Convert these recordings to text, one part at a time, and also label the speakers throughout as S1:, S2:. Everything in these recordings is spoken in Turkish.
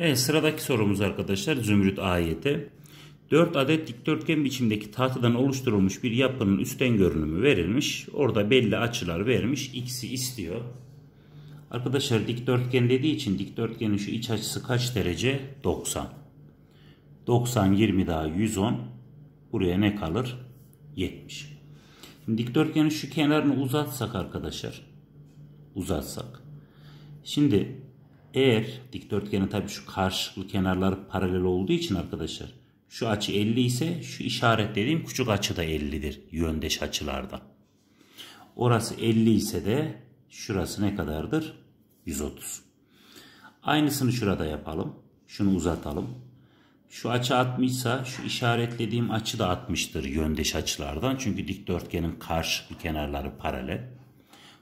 S1: Evet sıradaki sorumuz arkadaşlar Zümrüt ayeti. 4 adet dikdörtgen biçimdeki tahtadan oluşturulmuş bir yapının üstten görünümü verilmiş. Orada belli açılar vermiş. X'i istiyor. Arkadaşlar dikdörtgen dediği için dikdörtgenin şu iç açısı kaç derece? 90. 90 20 daha 110. Buraya ne kalır? 70. Şimdi dikdörtgenin şu kenarını uzatsak arkadaşlar. Uzatsak. Şimdi eğer dikdörtgenin tabii şu karşılıklı kenarları paralel olduğu için arkadaşlar şu açı 50 ise şu işaretlediğim küçük açı da 50'dir yöndeş açılarda. Orası 50 ise de şurası ne kadardır? 130. Aynısını şurada yapalım. Şunu uzatalım. Şu açı 60 ise şu işaretlediğim açı da 60'tır yöndeş açılardan. Çünkü dikdörtgenin karşılıklı kenarları paralel.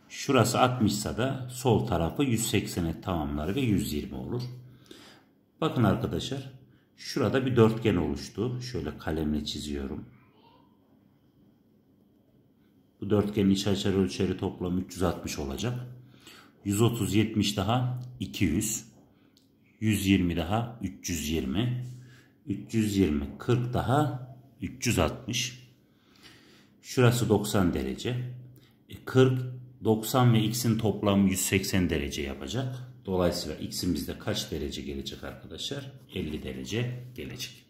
S1: Şurası 60 ise da sol tarafı 180'e tamamlar ve 120 olur. Bakın arkadaşlar şurada bir dörtgen oluştu. Şöyle kalemle çiziyorum. Bu dörtgenin iç açar ölçeri toplam 360 olacak. 130 70 daha 200. 120 daha 320. 320 40 daha 360. Şurası 90 derece. 40 e, 90 ve x'in toplamı 180 derece yapacak. Dolayısıyla x'imizde kaç derece gelecek arkadaşlar? 50 derece gelecek.